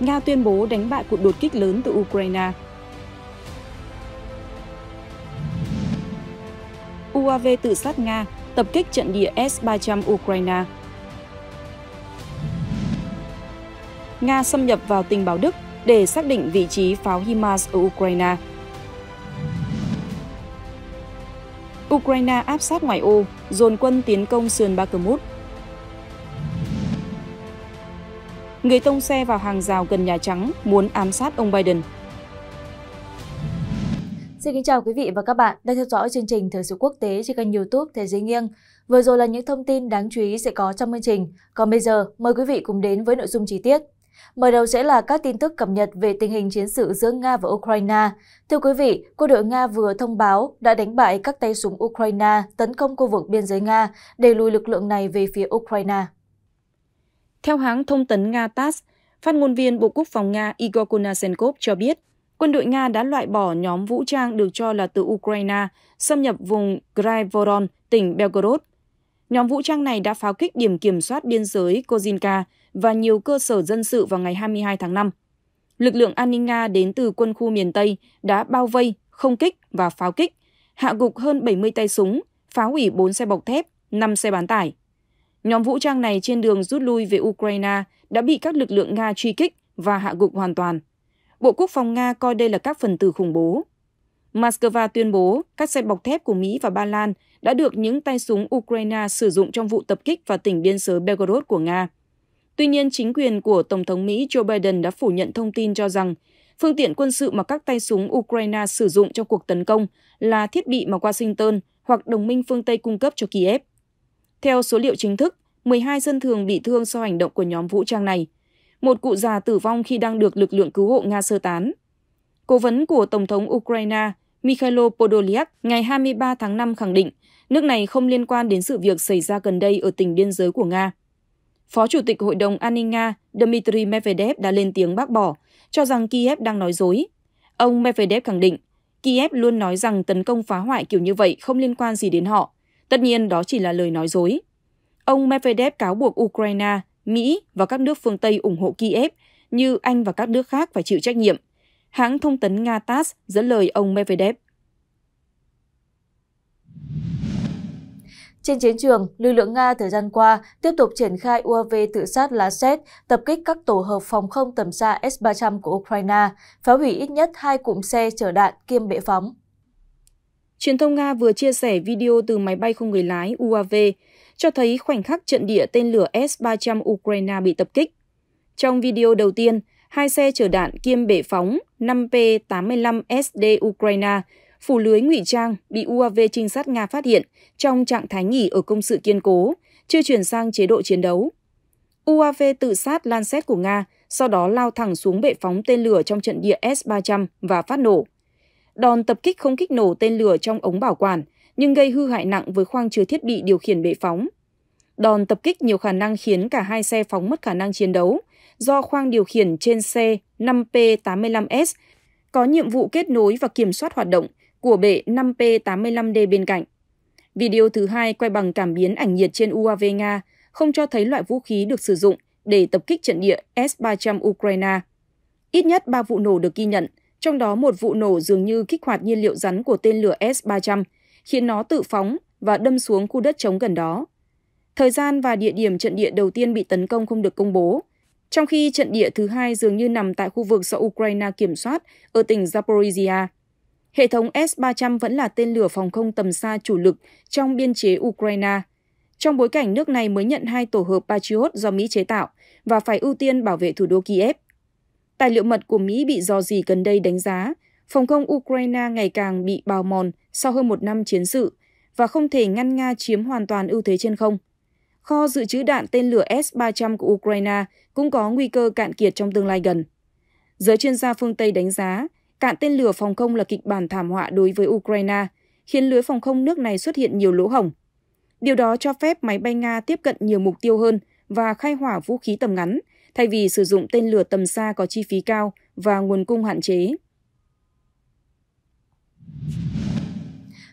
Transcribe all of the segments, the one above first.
Nga tuyên bố đánh bại cuộc đột kích lớn từ Ukraine. UAV tự sát Nga, tập kích trận địa S-300 Ukraine. Nga xâm nhập vào tình báo Đức để xác định vị trí pháo HIMARS ở Ukraine. Ukraine áp sát ngoài ô, dồn quân tiến công sườn Bakhmut. người tông xe vào hàng rào gần Nhà Trắng muốn ám sát ông Biden. Xin kính chào quý vị và các bạn đang theo dõi chương trình Thời sự quốc tế trên kênh youtube Thế giới nghiêng. Vừa rồi là những thông tin đáng chú ý sẽ có trong chương trình. Còn bây giờ, mời quý vị cùng đến với nội dung chi tiết. Mở đầu sẽ là các tin tức cập nhật về tình hình chiến sự giữa Nga và Ukraine. Thưa quý vị, quân đội Nga vừa thông báo đã đánh bại các tay súng Ukraine tấn công khu vực biên giới Nga để lùi lực lượng này về phía Ukraine. Theo hãng thông tấn Nga TASS, phát ngôn viên Bộ Quốc phòng Nga Igor Konashenkov cho biết, quân đội Nga đã loại bỏ nhóm vũ trang được cho là từ Ukraine xâm nhập vùng Kryvoron, tỉnh Belgorod. Nhóm vũ trang này đã pháo kích điểm kiểm soát biên giới Kozinka và nhiều cơ sở dân sự vào ngày 22 tháng 5. Lực lượng an ninh Nga đến từ quân khu miền Tây đã bao vây, không kích và pháo kích, hạ gục hơn 70 tay súng, phá hủy 4 xe bọc thép, 5 xe bán tải. Nhóm vũ trang này trên đường rút lui về Ukraine đã bị các lực lượng Nga truy kích và hạ gục hoàn toàn. Bộ Quốc phòng Nga coi đây là các phần tử khủng bố. Moscow tuyên bố các xe bọc thép của Mỹ và Ba Lan đã được những tay súng Ukraine sử dụng trong vụ tập kích vào tỉnh biên giới Belgorod của Nga. Tuy nhiên, chính quyền của Tổng thống Mỹ Joe Biden đã phủ nhận thông tin cho rằng phương tiện quân sự mà các tay súng Ukraine sử dụng trong cuộc tấn công là thiết bị mà Washington hoặc đồng minh phương Tây cung cấp cho Kiev. Theo số liệu chính thức, 12 dân thường bị thương do hành động của nhóm vũ trang này. Một cụ già tử vong khi đang được lực lượng cứu hộ Nga sơ tán. Cố vấn của Tổng thống Ukraine Mikhailo Podolyak ngày 23 tháng 5 khẳng định nước này không liên quan đến sự việc xảy ra gần đây ở tỉnh biên giới của Nga. Phó Chủ tịch Hội đồng An ninh Nga Dmitry Medvedev đã lên tiếng bác bỏ, cho rằng Kiev đang nói dối. Ông Medvedev khẳng định, Kiev luôn nói rằng tấn công phá hoại kiểu như vậy không liên quan gì đến họ, Tất nhiên đó chỉ là lời nói dối. Ông Medvedev cáo buộc Ukraine, Mỹ và các nước phương Tây ủng hộ Kiev như Anh và các nước khác phải chịu trách nhiệm. Hãng thông tấn Nga TASS dẫn lời ông Medvedev. Trên chiến trường, lực lượng Nga thời gian qua tiếp tục triển khai UAV tự sát lá tập kích các tổ hợp phòng không tầm xa S-300 của Ukraine, phá hủy ít nhất hai cụm xe chở đạn kiêm bệ phóng. Truyền thông Nga vừa chia sẻ video từ máy bay không người lái UAV cho thấy khoảnh khắc trận địa tên lửa S-300 Ukraine bị tập kích. Trong video đầu tiên, hai xe chở đạn kiêm bể phóng 5P-85SD Ukraine phủ lưới ngụy trang bị UAV trinh sát Nga phát hiện trong trạng thái nghỉ ở công sự kiên cố, chưa chuyển sang chế độ chiến đấu. UAV tự sát lan Lancet của Nga, sau đó lao thẳng xuống bệ phóng tên lửa trong trận địa S-300 và phát nổ. Đòn tập kích không kích nổ tên lửa trong ống bảo quản, nhưng gây hư hại nặng với khoang chứa thiết bị điều khiển bệ phóng. Đòn tập kích nhiều khả năng khiến cả hai xe phóng mất khả năng chiến đấu, do khoang điều khiển trên xe 5P85S có nhiệm vụ kết nối và kiểm soát hoạt động của bệ 5P85D bên cạnh. Video thứ hai quay bằng cảm biến ảnh nhiệt trên UAV Nga không cho thấy loại vũ khí được sử dụng để tập kích trận địa S-300 Ukraine. Ít nhất 3 vụ nổ được ghi nhận, trong đó một vụ nổ dường như kích hoạt nhiên liệu rắn của tên lửa S-300, khiến nó tự phóng và đâm xuống khu đất trống gần đó. Thời gian và địa điểm trận địa đầu tiên bị tấn công không được công bố, trong khi trận địa thứ hai dường như nằm tại khu vực do Ukraine kiểm soát ở tỉnh Zaporizhia. Hệ thống S-300 vẫn là tên lửa phòng không tầm xa chủ lực trong biên chế Ukraine, trong bối cảnh nước này mới nhận hai tổ hợp Patriot do Mỹ chế tạo và phải ưu tiên bảo vệ thủ đô Kiev. Tài liệu mật của Mỹ bị dò dỉ gần đây đánh giá, phòng không Ukraine ngày càng bị bào mòn sau hơn một năm chiến sự và không thể ngăn Nga chiếm hoàn toàn ưu thế trên không. Kho dự trữ đạn tên lửa S-300 của Ukraine cũng có nguy cơ cạn kiệt trong tương lai gần. Giới chuyên gia phương Tây đánh giá, cạn tên lửa phòng không là kịch bản thảm họa đối với Ukraine, khiến lưới phòng không nước này xuất hiện nhiều lỗ hổng. Điều đó cho phép máy bay Nga tiếp cận nhiều mục tiêu hơn và khai hỏa vũ khí tầm ngắn, thay vì sử dụng tên lửa tầm xa có chi phí cao và nguồn cung hạn chế.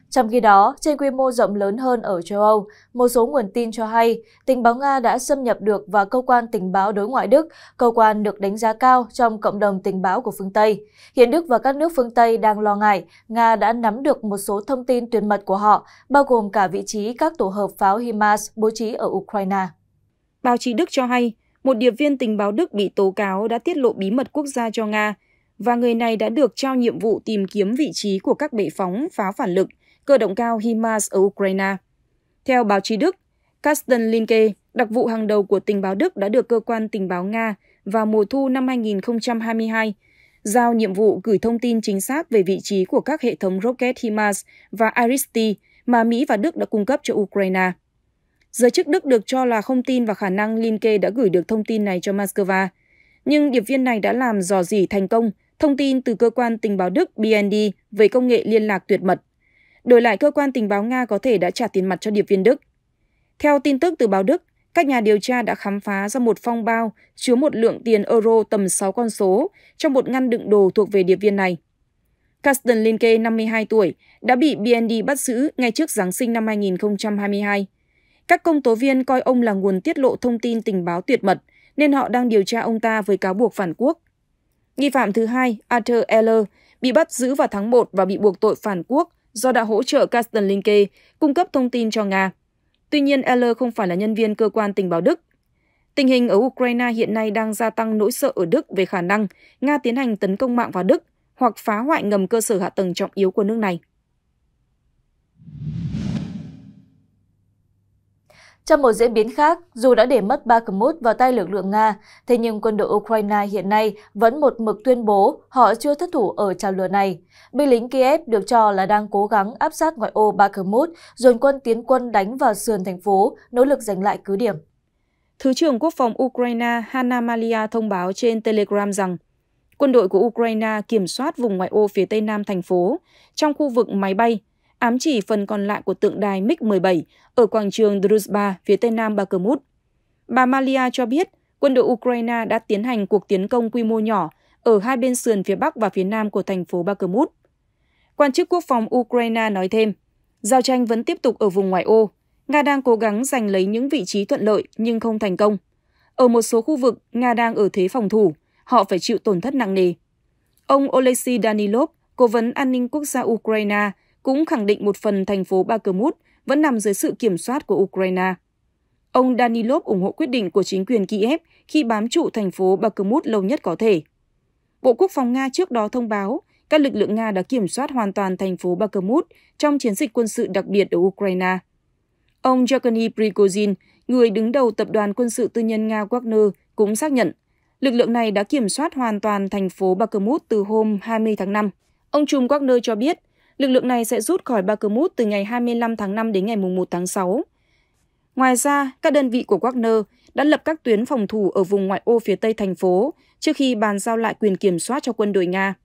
Trong khi đó, trên quy mô rộng lớn hơn ở châu Âu, một số nguồn tin cho hay tình báo Nga đã xâm nhập được vào cơ quan tình báo đối ngoại Đức, cơ quan được đánh giá cao trong cộng đồng tình báo của phương Tây. Hiện Đức và các nước phương Tây đang lo ngại Nga đã nắm được một số thông tin tuyệt mật của họ, bao gồm cả vị trí các tổ hợp pháo HIMARS bố trí ở Ukraine. Báo chí Đức cho hay, một điệp viên tình báo Đức bị tố cáo đã tiết lộ bí mật quốc gia cho Nga, và người này đã được trao nhiệm vụ tìm kiếm vị trí của các bệ phóng pháo phản lực, cơ động cao HIMARS ở Ukraine. Theo báo chí Đức, Carsten Linke, đặc vụ hàng đầu của tình báo Đức đã được cơ quan tình báo Nga vào mùa thu năm 2022 giao nhiệm vụ gửi thông tin chính xác về vị trí của các hệ thống rocket HIMARS và IRIS-T mà Mỹ và Đức đã cung cấp cho Ukraine. Giới chức Đức được cho là không tin vào khả năng Linke đã gửi được thông tin này cho Moscow, nhưng điệp viên này đã làm dò dỉ thành công thông tin từ cơ quan tình báo Đức BND về công nghệ liên lạc tuyệt mật. Đổi lại, cơ quan tình báo Nga có thể đã trả tiền mặt cho điệp viên Đức. Theo tin tức từ báo Đức, các nhà điều tra đã khám phá ra một phong bao chứa một lượng tiền euro tầm 6 con số trong một ngăn đựng đồ thuộc về điệp viên này. Carsten Linke, 52 tuổi, đã bị BND bắt giữ ngay trước Giáng sinh năm 2022 các công tố viên coi ông là nguồn tiết lộ thông tin tình báo tuyệt mật, nên họ đang điều tra ông ta với cáo buộc phản quốc. Nghi phạm thứ hai, Arthur Eller, bị bắt giữ vào tháng 1 và bị buộc tội phản quốc do đã hỗ trợ Carsten Linke cung cấp thông tin cho Nga. Tuy nhiên, Eller không phải là nhân viên cơ quan tình báo Đức. Tình hình ở Ukraine hiện nay đang gia tăng nỗi sợ ở Đức về khả năng Nga tiến hành tấn công mạng vào Đức hoặc phá hoại ngầm cơ sở hạ tầng trọng yếu của nước này trong một diễn biến khác, dù đã để mất Bakhmut vào tay lực lượng Nga, thế nhưng quân đội Ukraine hiện nay vẫn một mực tuyên bố họ chưa thất thủ ở trào lửa này. Binh lính Kiev được cho là đang cố gắng áp sát ngoại ô Bakhmut, dồn quân tiến quân đánh vào sườn thành phố, nỗ lực giành lại cứ điểm. Thứ trưởng Quốc phòng Ukraine Hanna Malia thông báo trên Telegram rằng quân đội của Ukraine kiểm soát vùng ngoại ô phía tây nam thành phố, trong khu vực máy bay ám chỉ phần còn lại của tượng đài MiG-17 ở quảng trường Druzhba phía tây nam Bakhmut. Bà Malia cho biết, quân đội Ukraine đã tiến hành cuộc tiến công quy mô nhỏ ở hai bên sườn phía bắc và phía nam của thành phố Bakhmut. Quan chức quốc phòng Ukraine nói thêm, giao tranh vẫn tiếp tục ở vùng ngoại ô. Nga đang cố gắng giành lấy những vị trí thuận lợi nhưng không thành công. Ở một số khu vực, Nga đang ở thế phòng thủ, họ phải chịu tổn thất nặng nề. Ông Oleksiy Danilov, cố vấn an ninh quốc gia Ukraine, cũng khẳng định một phần thành phố Bakhmut vẫn nằm dưới sự kiểm soát của Ukraine. Ông Danilov ủng hộ quyết định của chính quyền Kiev khi bám trụ thành phố Bakhmut lâu nhất có thể. Bộ Quốc phòng Nga trước đó thông báo các lực lượng Nga đã kiểm soát hoàn toàn thành phố Bakhmut trong chiến dịch quân sự đặc biệt ở Ukraine. Ông Yevgeny Prigozhin, người đứng đầu tập đoàn quân sự tư nhân Nga Wagner, cũng xác nhận lực lượng này đã kiểm soát hoàn toàn thành phố Bakhmut từ hôm 20 tháng 5. Ông Trùm Wagner cho biết Lực lượng này sẽ rút khỏi Bakhmut từ ngày 25 tháng 5 đến ngày 1 tháng 6. Ngoài ra, các đơn vị của Wagner đã lập các tuyến phòng thủ ở vùng ngoại ô phía tây thành phố trước khi bàn giao lại quyền kiểm soát cho quân đội Nga.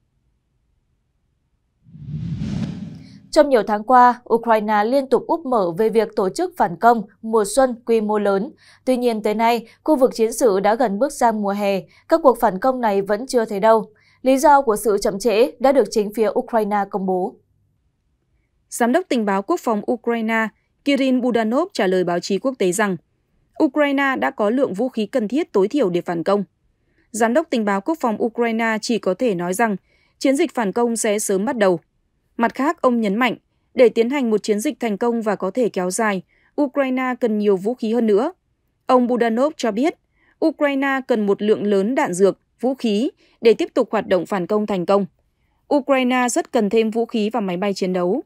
Trong nhiều tháng qua, Ukraine liên tục úp mở về việc tổ chức phản công mùa xuân quy mô lớn. Tuy nhiên tới nay, khu vực chiến sự đã gần bước sang mùa hè, các cuộc phản công này vẫn chưa thấy đâu. Lý do của sự chậm trễ đã được chính phía Ukraine công bố. Giám đốc tình báo quốc phòng Ukraine Kirin Budanov trả lời báo chí quốc tế rằng Ukraine đã có lượng vũ khí cần thiết tối thiểu để phản công. Giám đốc tình báo quốc phòng Ukraine chỉ có thể nói rằng chiến dịch phản công sẽ sớm bắt đầu. Mặt khác, ông nhấn mạnh, để tiến hành một chiến dịch thành công và có thể kéo dài, Ukraine cần nhiều vũ khí hơn nữa. Ông Budanov cho biết, Ukraine cần một lượng lớn đạn dược, vũ khí để tiếp tục hoạt động phản công thành công. Ukraine rất cần thêm vũ khí và máy bay chiến đấu.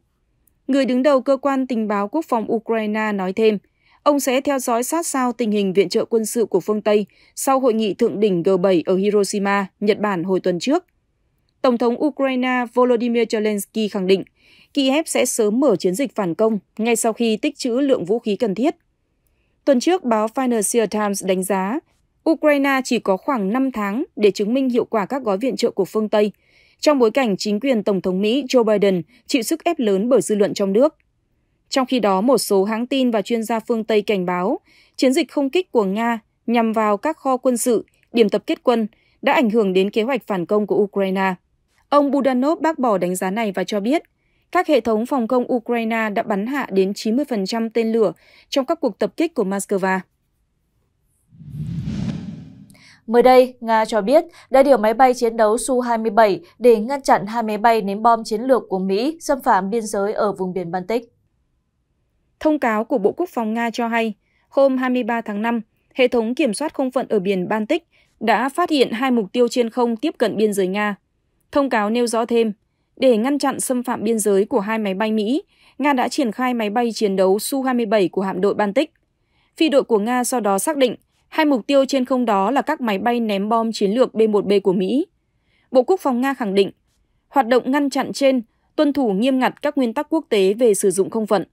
Người đứng đầu cơ quan tình báo quốc phòng Ukraine nói thêm, ông sẽ theo dõi sát sao tình hình viện trợ quân sự của phương Tây sau hội nghị thượng đỉnh G7 ở Hiroshima, Nhật Bản hồi tuần trước. Tổng thống Ukraine Volodymyr Zelensky khẳng định Kiev sẽ sớm mở chiến dịch phản công ngay sau khi tích trữ lượng vũ khí cần thiết. Tuần trước, báo Financial Times đánh giá Ukraine chỉ có khoảng 5 tháng để chứng minh hiệu quả các gói viện trợ của phương Tây – trong bối cảnh chính quyền Tổng thống Mỹ Joe Biden chịu sức ép lớn bởi dư luận trong nước. Trong khi đó, một số hãng tin và chuyên gia phương Tây cảnh báo chiến dịch không kích của Nga nhằm vào các kho quân sự, điểm tập kết quân đã ảnh hưởng đến kế hoạch phản công của Ukraine. Ông Budanov bác bỏ đánh giá này và cho biết các hệ thống phòng không Ukraine đã bắn hạ đến 90% tên lửa trong các cuộc tập kích của Moscow. Mới đây, Nga cho biết đã điều máy bay chiến đấu Su-27 để ngăn chặn hai máy bay ném bom chiến lược của Mỹ xâm phạm biên giới ở vùng biển Baltic. Thông cáo của Bộ Quốc phòng Nga cho hay, hôm 23 tháng 5, hệ thống kiểm soát không phận ở biển Baltic đã phát hiện hai mục tiêu trên không tiếp cận biên giới Nga. Thông cáo nêu rõ thêm, để ngăn chặn xâm phạm biên giới của hai máy bay Mỹ, Nga đã triển khai máy bay chiến đấu Su-27 của hạm đội Baltic. Phi đội của Nga sau đó xác định Hai mục tiêu trên không đó là các máy bay ném bom chiến lược B-1B của Mỹ. Bộ Quốc phòng Nga khẳng định, hoạt động ngăn chặn trên tuân thủ nghiêm ngặt các nguyên tắc quốc tế về sử dụng không phận.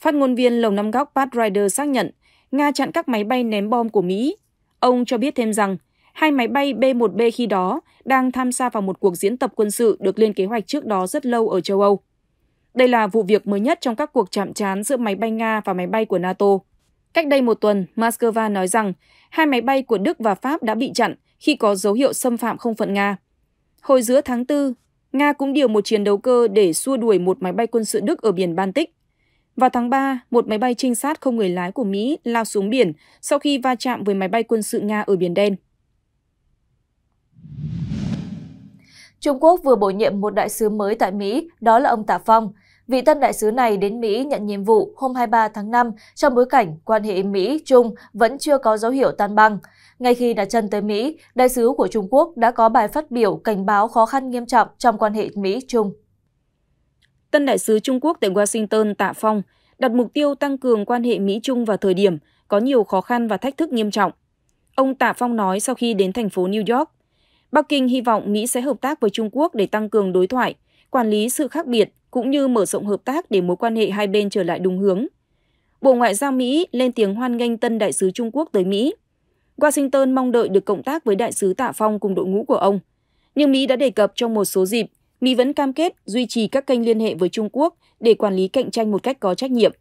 Phát ngôn viên Lầu Năm Góc Pat Ryder xác nhận Nga chặn các máy bay ném bom của Mỹ. Ông cho biết thêm rằng hai máy bay B-1B khi đó đang tham gia vào một cuộc diễn tập quân sự được lên kế hoạch trước đó rất lâu ở châu Âu. Đây là vụ việc mới nhất trong các cuộc chạm trán giữa máy bay Nga và máy bay của NATO. Cách đây một tuần, Moscow nói rằng hai máy bay của Đức và Pháp đã bị chặn khi có dấu hiệu xâm phạm không phận Nga. Hồi giữa tháng 4, Nga cũng điều một chiến đấu cơ để xua đuổi một máy bay quân sự Đức ở biển Baltic. Vào tháng 3, một máy bay trinh sát không người lái của Mỹ lao xuống biển sau khi va chạm với máy bay quân sự Nga ở Biển Đen. Trung Quốc vừa bổ nhiệm một đại sứ mới tại Mỹ, đó là ông Tạ Phong – vị tân đại sứ này đến mỹ nhận nhiệm vụ hôm hai mươi ba tháng năm trong bối cảnh quan hệ mỹ trung vẫn chưa có dấu hiệu tan băng ngay khi đặt chân tới mỹ đại sứ của trung quốc đã có bài phát biểu cảnh báo khó khăn nghiêm trọng trong quan hệ mỹ trung tân đại sứ trung quốc tại washington tạ phong đặt mục tiêu tăng cường quan hệ mỹ trung vào thời điểm có nhiều khó khăn và thách thức nghiêm trọng ông tạ phong nói sau khi đến thành phố new york bắc kinh hy vọng mỹ sẽ hợp tác với trung quốc để tăng cường đối thoại quản lý sự khác biệt cũng như mở rộng hợp tác để mối quan hệ hai bên trở lại đúng hướng. Bộ Ngoại giao Mỹ lên tiếng hoan nghênh tân đại sứ Trung Quốc tới Mỹ. Washington mong đợi được cộng tác với đại sứ Tạ Phong cùng đội ngũ của ông. Nhưng Mỹ đã đề cập trong một số dịp, Mỹ vẫn cam kết duy trì các kênh liên hệ với Trung Quốc để quản lý cạnh tranh một cách có trách nhiệm.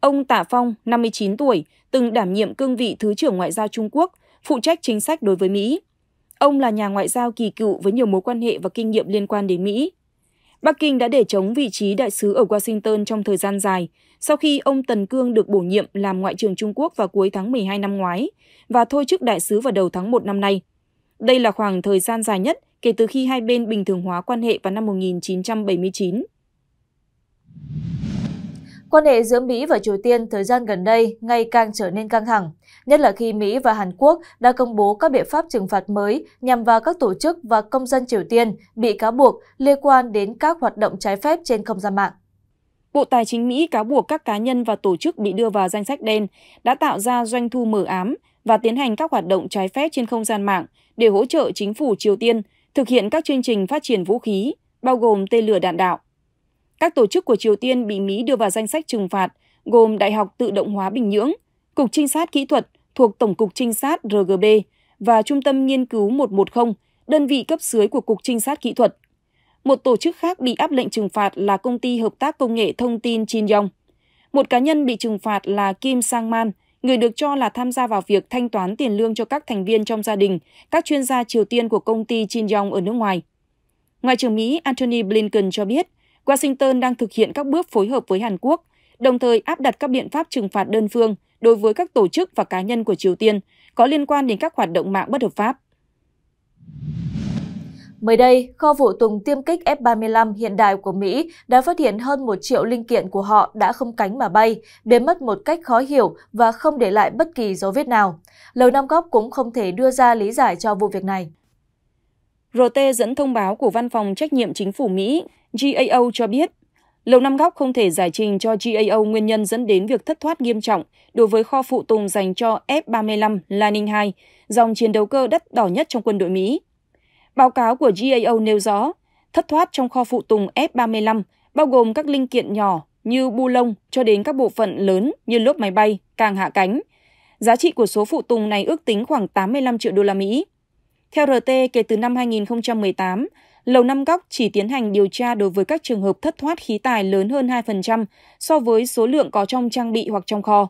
Ông Tạ Phong, 59 tuổi, từng đảm nhiệm cương vị Thứ trưởng Ngoại giao Trung Quốc, phụ trách chính sách đối với Mỹ. Ông là nhà ngoại giao kỳ cựu với nhiều mối quan hệ và kinh nghiệm liên quan đến Mỹ, Bắc Kinh đã để chống vị trí đại sứ ở Washington trong thời gian dài, sau khi ông Tần Cương được bổ nhiệm làm Ngoại trưởng Trung Quốc vào cuối tháng 12 năm ngoái và thôi chức đại sứ vào đầu tháng 1 năm nay. Đây là khoảng thời gian dài nhất kể từ khi hai bên bình thường hóa quan hệ vào năm 1979 quan hệ giữa Mỹ và Triều Tiên thời gian gần đây ngày càng trở nên căng thẳng, nhất là khi Mỹ và Hàn Quốc đã công bố các biện pháp trừng phạt mới nhằm vào các tổ chức và công dân Triều Tiên bị cáo buộc liên quan đến các hoạt động trái phép trên không gian mạng. Bộ Tài chính Mỹ cáo buộc các cá nhân và tổ chức bị đưa vào danh sách đen đã tạo ra doanh thu mở ám và tiến hành các hoạt động trái phép trên không gian mạng để hỗ trợ chính phủ Triều Tiên thực hiện các chương trình phát triển vũ khí, bao gồm tên lửa đạn đạo các tổ chức của Triều Tiên bị Mỹ đưa vào danh sách trừng phạt gồm Đại học Tự động hóa Bình Nhưỡng, Cục Trinh sát Kỹ thuật thuộc Tổng cục Trinh sát RGB và Trung tâm Nghiên cứu 110, đơn vị cấp dưới của Cục Trinh sát Kỹ thuật. Một tổ chức khác bị áp lệnh trừng phạt là Công ty Hợp tác Công nghệ Thông tin Chin Yong. Một cá nhân bị trừng phạt là Kim Sang Man, người được cho là tham gia vào việc thanh toán tiền lương cho các thành viên trong gia đình, các chuyên gia Triều Tiên của công ty Chin Yong ở nước ngoài. Ngoại trưởng Mỹ Antony Blinken cho biết, Washington đang thực hiện các bước phối hợp với Hàn Quốc, đồng thời áp đặt các biện pháp trừng phạt đơn phương đối với các tổ chức và cá nhân của Triều Tiên có liên quan đến các hoạt động mạng bất hợp pháp. Mới đây, kho vũ tùng tiêm kích F-35 hiện đại của Mỹ đã phát hiện hơn một triệu linh kiện của họ đã không cánh mà bay, biến mất một cách khó hiểu và không để lại bất kỳ dấu vết nào. Lầu Năm Góc cũng không thể đưa ra lý giải cho vụ việc này. RT dẫn thông báo của Văn phòng Trách nhiệm Chính phủ Mỹ GAO cho biết, Lầu Năm Góc không thể giải trình cho GAO nguyên nhân dẫn đến việc thất thoát nghiêm trọng đối với kho phụ tùng dành cho F-35 Lightning II, dòng chiến đấu cơ đắt đỏ nhất trong quân đội Mỹ. Báo cáo của GAO nêu rõ, thất thoát trong kho phụ tùng F-35 bao gồm các linh kiện nhỏ như bu lông cho đến các bộ phận lớn như lốp máy bay, càng hạ cánh. Giá trị của số phụ tùng này ước tính khoảng 85 triệu đô la Mỹ. Theo RT, kể từ năm 2018, Lầu Năm Góc chỉ tiến hành điều tra đối với các trường hợp thất thoát khí tài lớn hơn 2% so với số lượng có trong trang bị hoặc trong kho.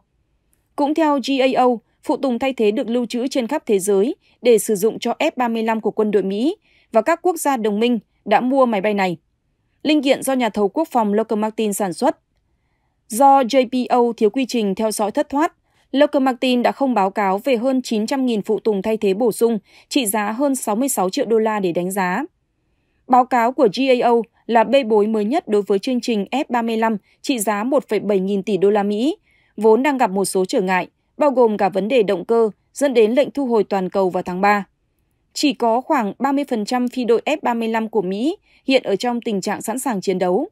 Cũng theo GAO, phụ tùng thay thế được lưu trữ trên khắp thế giới để sử dụng cho F-35 của quân đội Mỹ và các quốc gia đồng minh đã mua máy bay này. Linh kiện do nhà thầu quốc phòng Lockheed Martin sản xuất. Do JPO thiếu quy trình theo dõi thất thoát, Lockheed Martin đã không báo cáo về hơn 900.000 phụ tùng thay thế bổ sung trị giá hơn 66 triệu đô la để đánh giá. Báo cáo của GAO là bê bối mới nhất đối với chương trình F-35 trị giá 1,7 nghìn tỷ đô la Mỹ, vốn đang gặp một số trở ngại, bao gồm cả vấn đề động cơ dẫn đến lệnh thu hồi toàn cầu vào tháng 3. Chỉ có khoảng 30% phi đội F-35 của Mỹ hiện ở trong tình trạng sẵn sàng chiến đấu.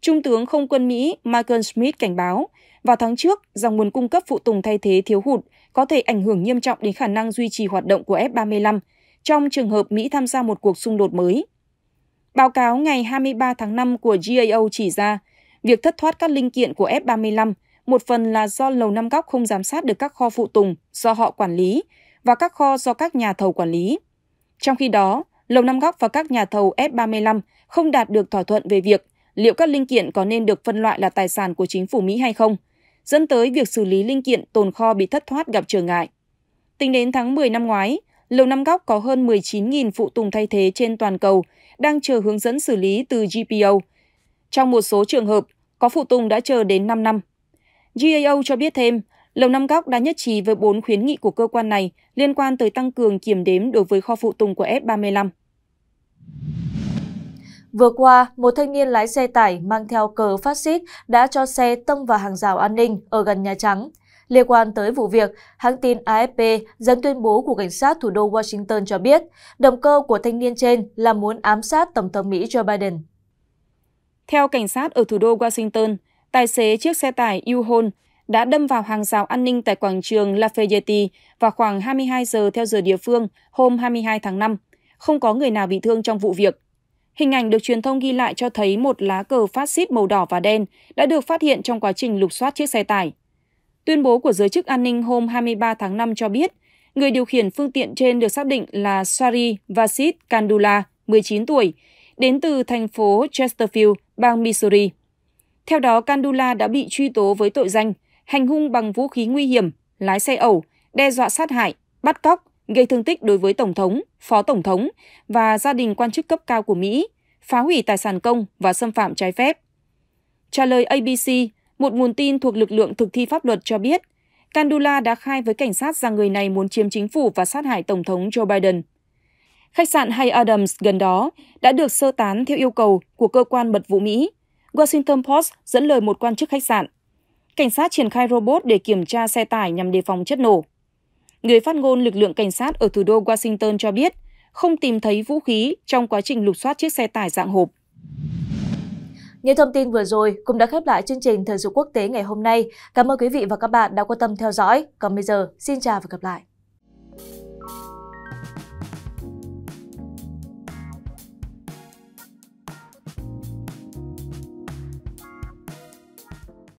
Trung tướng không quân Mỹ Michael Smith cảnh báo, vào tháng trước, rằng nguồn cung cấp phụ tùng thay thế thiếu hụt có thể ảnh hưởng nghiêm trọng đến khả năng duy trì hoạt động của F-35 trong trường hợp Mỹ tham gia một cuộc xung đột mới. Báo cáo ngày 23 tháng 5 của GAO chỉ ra, việc thất thoát các linh kiện của F-35 một phần là do Lầu Năm Góc không giám sát được các kho phụ tùng do họ quản lý và các kho do các nhà thầu quản lý. Trong khi đó, Lầu Năm Góc và các nhà thầu F-35 không đạt được thỏa thuận về việc liệu các linh kiện có nên được phân loại là tài sản của chính phủ Mỹ hay không, dẫn tới việc xử lý linh kiện tồn kho bị thất thoát gặp trở ngại. Tính đến tháng 10 năm ngoái, Lầu Năm Góc có hơn 19.000 phụ tùng thay thế trên toàn cầu đang chờ hướng dẫn xử lý từ GPO. Trong một số trường hợp, có phụ tùng đã chờ đến 5 năm. GAO cho biết thêm, Lầu Năm Góc đã nhất trí với 4 khuyến nghị của cơ quan này liên quan tới tăng cường kiểm đếm đối với kho phụ tùng của F-35. Vừa qua, một thanh niên lái xe tải mang theo cờ phát xít đã cho xe tông vào hàng rào an ninh ở gần Nhà Trắng – liên quan tới vụ việc hãng tin afp dẫn tuyên bố của cảnh sát thủ đô washington cho biết động cơ của thanh niên trên là muốn ám sát tổng thống mỹ joe biden theo cảnh sát ở thủ đô washington tài xế chiếc xe tải u-hon đã đâm vào hàng rào an ninh tại quảng trường Lafayette vào khoảng 22 giờ theo giờ địa phương hôm 22 tháng 5. Không có người nào bị thương trong vụ việc. Hình ảnh được truyền thông ghi lại cho thấy một lá cờ phát xít màu đỏ và đen đã được phát hiện trong quá trình lục soát chiếc xe tải. Tuyên bố của giới chức an ninh hôm 23 tháng 5 cho biết, người điều khiển phương tiện trên được xác định là Sari Vasit Kandula, 19 tuổi, đến từ thành phố Chesterfield, bang Missouri. Theo đó, Kandula đã bị truy tố với tội danh hành hung bằng vũ khí nguy hiểm, lái xe ẩu, đe dọa sát hại, bắt cóc, gây thương tích đối với Tổng thống, Phó Tổng thống và gia đình quan chức cấp cao của Mỹ, phá hủy tài sản công và xâm phạm trái phép. Trả lời ABC, một nguồn tin thuộc lực lượng thực thi pháp luật cho biết, Kandula đã khai với cảnh sát rằng người này muốn chiếm chính phủ và sát hại Tổng thống Joe Biden. Khách sạn Hay Adams gần đó đã được sơ tán theo yêu cầu của cơ quan mật vụ Mỹ. Washington Post dẫn lời một quan chức khách sạn. Cảnh sát triển khai robot để kiểm tra xe tải nhằm đề phòng chất nổ. Người phát ngôn lực lượng cảnh sát ở thủ đô Washington cho biết không tìm thấy vũ khí trong quá trình lục soát chiếc xe tải dạng hộp. Những thông tin vừa rồi cũng đã khép lại chương trình Thời sự quốc tế ngày hôm nay. Cảm ơn quý vị và các bạn đã quan tâm theo dõi. Còn bây giờ, xin chào và gặp lại.